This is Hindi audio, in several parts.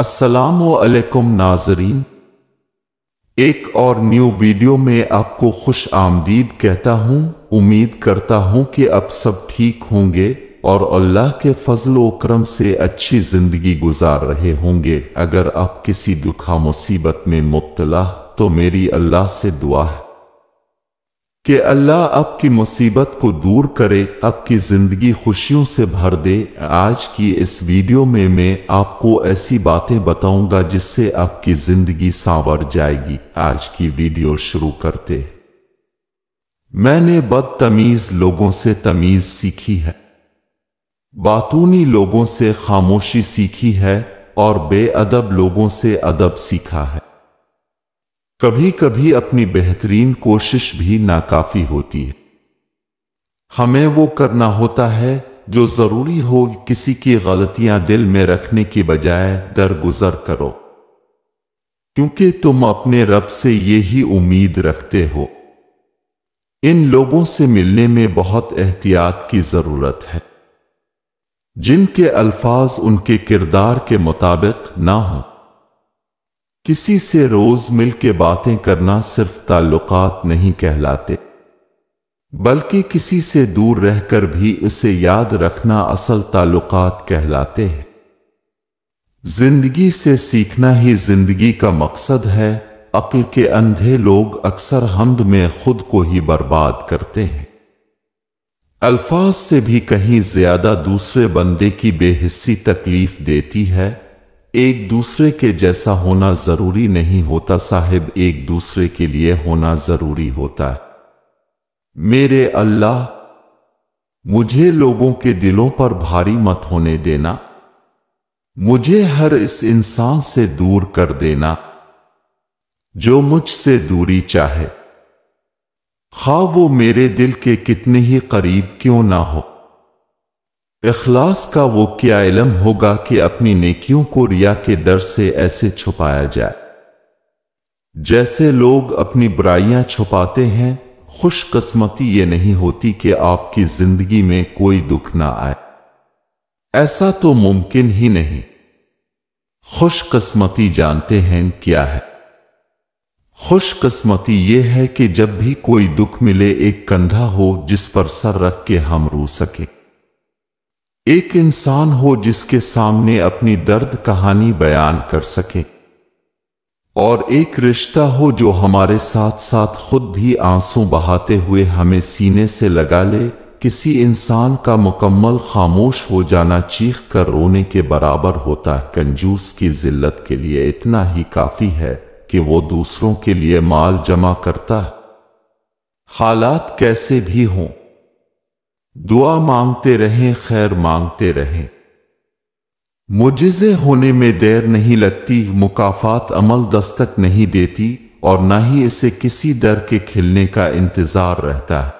असलकुम नाजरीन एक और न्यू वीडियो में आपको खुश आमदीद कहता हूँ उम्मीद करता हूँ कि आप सब ठीक होंगे और अल्लाह के फजल करम से अच्छी ज़िंदगी गुजार रहे होंगे अगर आप किसी दुखा मुसीबत में मुबतला तो मेरी अल्लाह से दुआ है कि अल्लाह आपकी मुसीबत को दूर करे आपकी ज़िंदगी खुशियों से भर दे आज की इस वीडियो में मैं आपको ऐसी बातें बताऊंगा जिससे आपकी ज़िंदगी सांवर जाएगी आज की वीडियो शुरू करते मैंने बदतमीज़ लोगों से तमीज़ सीखी है बातूनी लोगों से खामोशी सीखी है और बेअदब लोगों से अदब सीखा है कभी कभी अपनी बेहतरीन कोशिश भी नाकाफी होती है हमें वो करना होता है जो जरूरी हो किसी की गलतियां दिल में रखने की बजाय दरगुजर करो क्योंकि तुम अपने रब से यही उम्मीद रखते हो इन लोगों से मिलने में बहुत एहतियात की जरूरत है जिनके अल्फाज उनके किरदार के मुताबिक ना हों किसी से रोज मिल के बातें करना सिर्फ ताल्लुकात नहीं कहलाते बल्कि किसी से दूर रहकर भी इसे याद रखना असल ताल्लुकात कहलाते हैं जिंदगी से सीखना ही जिंदगी का मकसद है अक्ल के अंधे लोग अक्सर हमद में खुद को ही बर्बाद करते हैं अल्फाज से भी कहीं ज्यादा दूसरे बंदे की बेहिस्सी तकलीफ देती है एक दूसरे के जैसा होना जरूरी नहीं होता साहिब एक दूसरे के लिए होना जरूरी होता है मेरे अल्लाह मुझे लोगों के दिलों पर भारी मत होने देना मुझे हर इस इंसान से दूर कर देना जो मुझसे दूरी चाहे खा वो मेरे दिल के कितने ही करीब क्यों ना हो इखलास का वो क्या इलम होगा कि अपनी नेकियों को रिया के डर से ऐसे छुपाया जाए जैसे लोग अपनी बुराइयां छुपाते हैं खुशकस्मती ये नहीं होती कि आपकी जिंदगी में कोई दुख ना आए ऐसा तो मुमकिन ही नहीं खुशकस्मती जानते हैं क्या है खुशकस्मती यह है कि जब भी कोई दुख मिले एक कंधा हो जिस पर सर रख के हम रो सकें एक इंसान हो जिसके सामने अपनी दर्द कहानी बयान कर सके और एक रिश्ता हो जो हमारे साथ साथ खुद भी आंसू बहाते हुए हमें सीने से लगा ले किसी इंसान का मुकम्मल खामोश हो जाना चीख कर रोने के बराबर होता है कंजूस की जिल्लत के लिए इतना ही काफी है कि वो दूसरों के लिए माल जमा करता है हालात कैसे भी हों दुआ मांगते रहें खैर मांगते रहें मुजिज़े होने में देर नहीं लगती मुकाफात अमल दस्तक नहीं देती और न ही इसे किसी डर के खिलने का इंतज़ार रहता है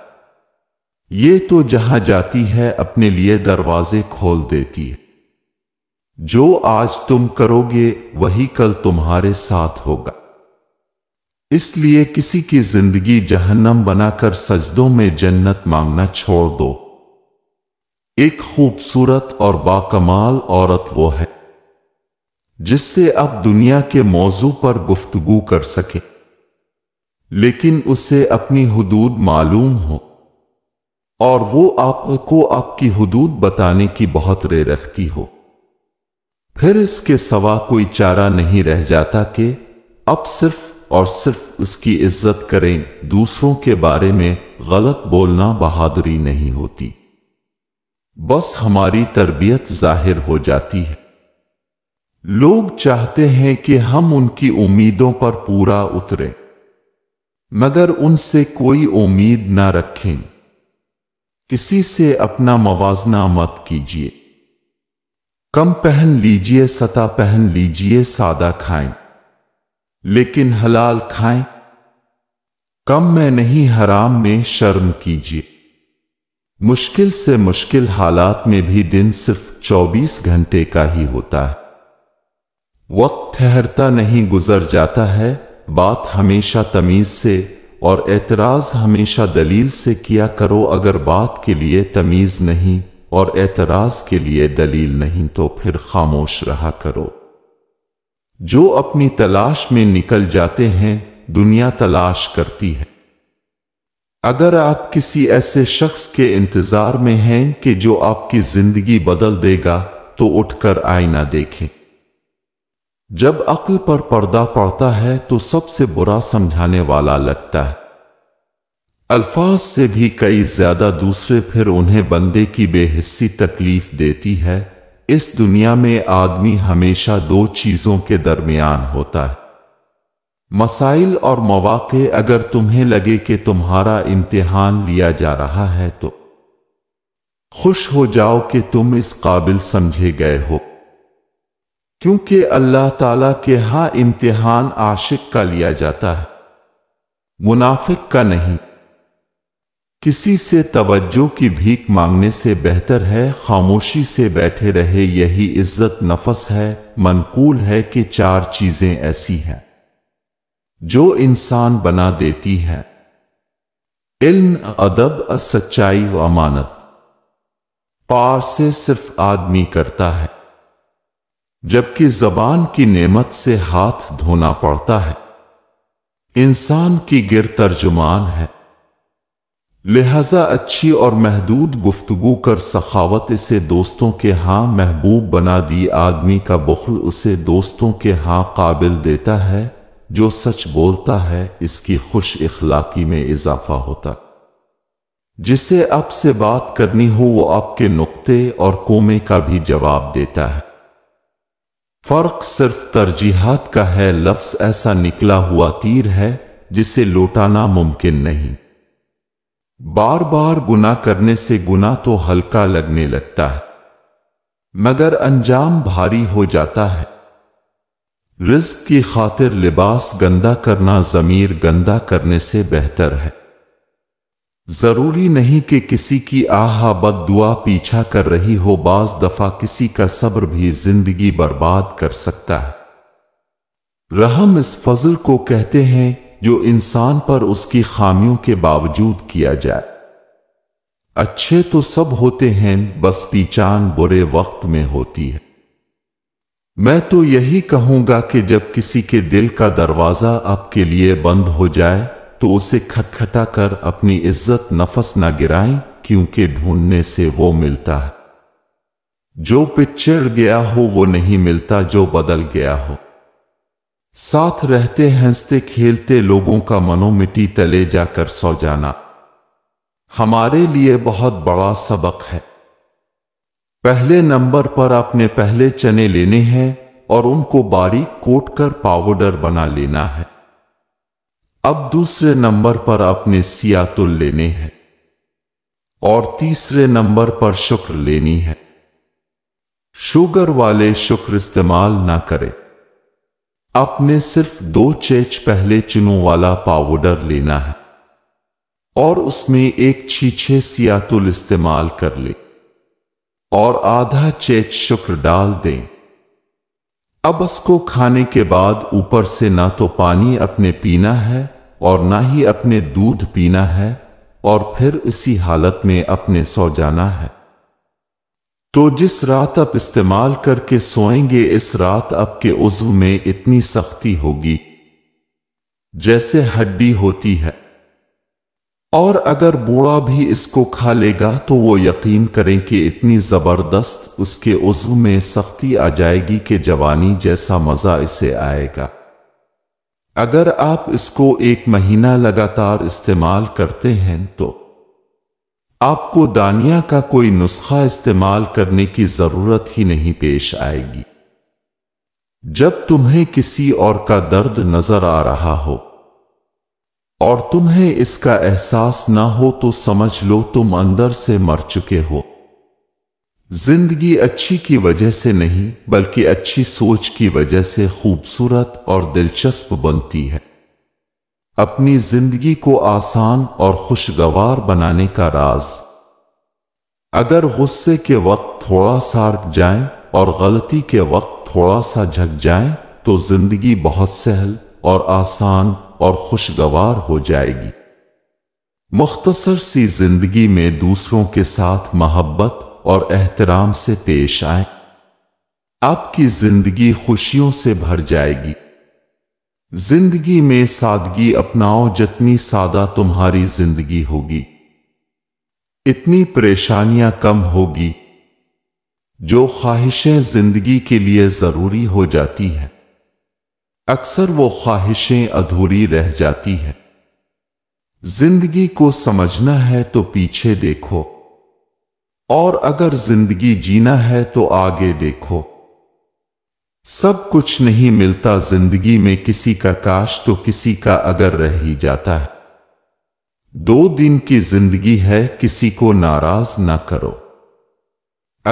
ये तो जहां जाती है अपने लिए दरवाजे खोल देती है जो आज तुम करोगे वही कल तुम्हारे साथ होगा इसलिए किसी की जिंदगी जहन्नम बनाकर सजदों में जन्नत मांगना छोड़ दो एक खूबसूरत और बाकमाल औरत वो है जिससे आप दुनिया के मौजू पर गुफ्तगु कर सके लेकिन उसे अपनी हदूद मालूम हो और वो आपको आपकी हदूद बताने की बहुत रे रखती हो फिर इसके सवा कोई चारा नहीं रह जाता कि अब सिर्फ और सिर्फ उसकी इज्जत करें दूसरों के बारे में गलत बोलना बहादुरी नहीं होती बस हमारी तरबियत जाहिर हो जाती है लोग चाहते हैं कि हम उनकी उम्मीदों पर पूरा उतरें मगर उनसे कोई उम्मीद ना रखें किसी से अपना मवाजना मत कीजिए कम पहन लीजिए सता पहन लीजिए सादा खाएं लेकिन हलाल खाएं कम में नहीं हराम में शर्म कीजिए मुश्किल से मुश्किल हालात में भी दिन सिर्फ 24 घंटे का ही होता है वक्त ठहरता नहीं गुजर जाता है बात हमेशा तमीज से और एतराज हमेशा दलील से किया करो अगर बात के लिए तमीज नहीं और एतराज के लिए दलील नहीं तो फिर खामोश रहा करो जो अपनी तलाश में निकल जाते हैं दुनिया तलाश करती है अगर आप किसी ऐसे शख्स के इंतजार में हैं कि जो आपकी जिंदगी बदल देगा तो उठकर आईना देखें जब अक्ल पर पर्दा पड़ता है तो सबसे बुरा समझाने वाला लगता है अल्फाज से भी कई ज्यादा दूसरे फिर उन्हें बंदे की बेहिस्सी तकलीफ देती है इस दुनिया में आदमी हमेशा दो चीजों के दरमियान होता है मसाइल और मौाक़े अगर तुम्हें लगे कि तुम्हारा इम्तिहान लिया जा रहा है तो खुश हो जाओ कि तुम इस काबिल समझे गए हो क्योंकि अल्लाह ताला के हाँ इम्तिहान आशिक का लिया जाता है मुनाफिक का नहीं किसी से तवज्जो की भीख मांगने से बेहतर है खामोशी से बैठे रहे यही इज्जत नफस है मनकूल है कि चार चीजें ऐसी हैं जो इंसान बना देती है इल्म अदब सच्चाई व अमानत पार से सिर्फ आदमी करता है जबकि जबान की नेमत से हाथ धोना पड़ता है इंसान की गिर तर्जुमान है लिहाजा अच्छी और महदूद गुफ्तगु कर सखावत इसे दोस्तों के हां महबूब बना दी आदमी का बुखल उसे दोस्तों के हां काबिल देता है जो सच बोलता है इसकी खुश इखलाकी में इजाफा होता जिसे आपसे बात करनी हो वो आपके नुक्ते और कोमे का भी जवाब देता है फर्क सिर्फ तरजीहत का है लफ्ज ऐसा निकला हुआ तीर है जिसे लौटाना मुमकिन नहीं बार बार गुना करने से गुना तो हल्का लगने लगता है मगर अंजाम भारी हो जाता है रिस्क की खातिर लिबास गंदा करना ज़मीर गंदा करने से बेहतर है ज़रूरी नहीं कि किसी की आहा बद दुआ पीछा कर रही हो बाज दफ़ा किसी का सब्र भी जिंदगी बर्बाद कर सकता है रहम इस फजल को कहते हैं जो इंसान पर उसकी खामियों के बावजूद किया जाए अच्छे तो सब होते हैं बस पीछान बुरे वक्त में होती है मैं तो यही कहूंगा कि जब किसी के दिल का दरवाजा आपके लिए बंद हो जाए तो उसे खटखटा कर अपनी इज्जत नफस ना गिराएं क्योंकि ढूंढने से वो मिलता है जो पिछड़ गया हो वो नहीं मिलता जो बदल गया हो साथ रहते हंसते खेलते लोगों का मनोमिटी तले जाकर सो जाना हमारे लिए बहुत बड़ा सबक है पहले नंबर पर आपने पहले चने लेने हैं और उनको बारीक कोट कर पाउडर बना लेना है अब दूसरे नंबर पर आपने सियातुल लेने हैं और तीसरे नंबर पर शुक्र लेनी है शुगर वाले शुक्र इस्तेमाल ना करें आपने सिर्फ दो चेच पहले चुनो वाला पाउडर लेना है और उसमें एक छीछे सियातुल इस्तेमाल कर ले और आधा चेत शुक्र डाल दें अब उसको खाने के बाद ऊपर से ना तो पानी अपने पीना है और ना ही अपने दूध पीना है और फिर इसी हालत में अपने सो जाना है तो जिस रात आप इस्तेमाल करके सोएंगे इस रात आपके उज्व में इतनी सख्ती होगी जैसे हड्डी होती है और अगर बूढ़ा भी इसको खा लेगा तो वो यकीन करें कि इतनी ज़बरदस्त उसके उज्व में सख्ती आ जाएगी कि जवानी जैसा मज़ा इसे आएगा अगर आप इसको एक महीना लगातार इस्तेमाल करते हैं तो आपको दानिया का कोई नुस्खा इस्तेमाल करने की ज़रूरत ही नहीं पेश आएगी जब तुम्हें किसी और का दर्द नज़र आ रहा हो और तुम्हें इसका एहसास ना हो तो समझ लो तुम अंदर से मर चुके हो जिंदगी अच्छी की वजह से नहीं बल्कि अच्छी सोच की वजह से खूबसूरत और दिलचस्प बनती है अपनी जिंदगी को आसान और खुशगवार बनाने का राज अगर गुस्से के वक्त थोड़ा सा जाए और गलती के वक्त थोड़ा सा झक जाए तो जिंदगी बहुत सहल और आसान और खुशगवार हो जाएगी मुख्तसर सी जिंदगी में दूसरों के साथ मोहब्बत और एहतराम से पेश आए आपकी जिंदगी खुशियों से भर जाएगी जिंदगी में सादगी अपनाओ जितनी सादा तुम्हारी जिंदगी होगी इतनी परेशानियां कम होगी जो ख्वाहिशें जिंदगी के लिए जरूरी हो जाती हैं अक्सर वो ख्वाहिशें अधूरी रह जाती है जिंदगी को समझना है तो पीछे देखो और अगर जिंदगी जीना है तो आगे देखो सब कुछ नहीं मिलता जिंदगी में किसी का काश तो किसी का अगर रह ही जाता है दो दिन की जिंदगी है किसी को नाराज ना करो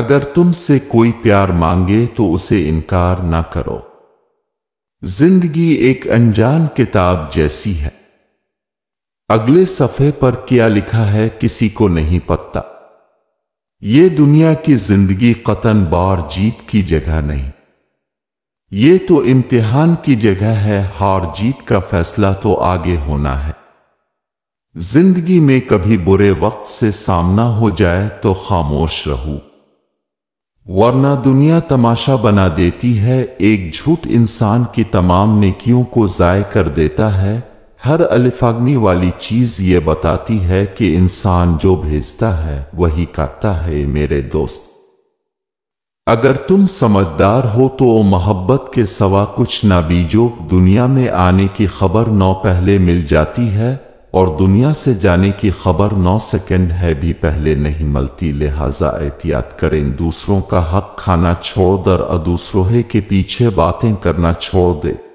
अगर तुमसे कोई प्यार मांगे तो उसे इनकार ना करो जिंदगी एक अनजान किताब जैसी है अगले सफे पर क्या लिखा है किसी को नहीं पता ये दुनिया की जिंदगी कतन बार जीत की जगह नहीं ये तो इम्तिहान की जगह है हार जीत का फैसला तो आगे होना है जिंदगी में कभी बुरे वक्त से सामना हो जाए तो खामोश रहूं वरना दुनिया तमाशा बना देती है एक झूठ इंसान की तमाम नेकियों को ज़ाय कर देता है हर अलिफाग्नि वाली चीज़ ये बताती है कि इंसान जो भेजता है वही काटता है मेरे दोस्त अगर तुम समझदार हो तो मोहब्बत के सवा कुछ ना बीजो दुनिया में आने की खबर नौ पहले मिल जाती है और दुनिया से जाने की खबर नौ सेकेंड है भी पहले नहीं मलती लिहाजा एहतियात करें दूसरों का हक खाना छोड़ दर दूसरों के पीछे बातें करना छोड़ दे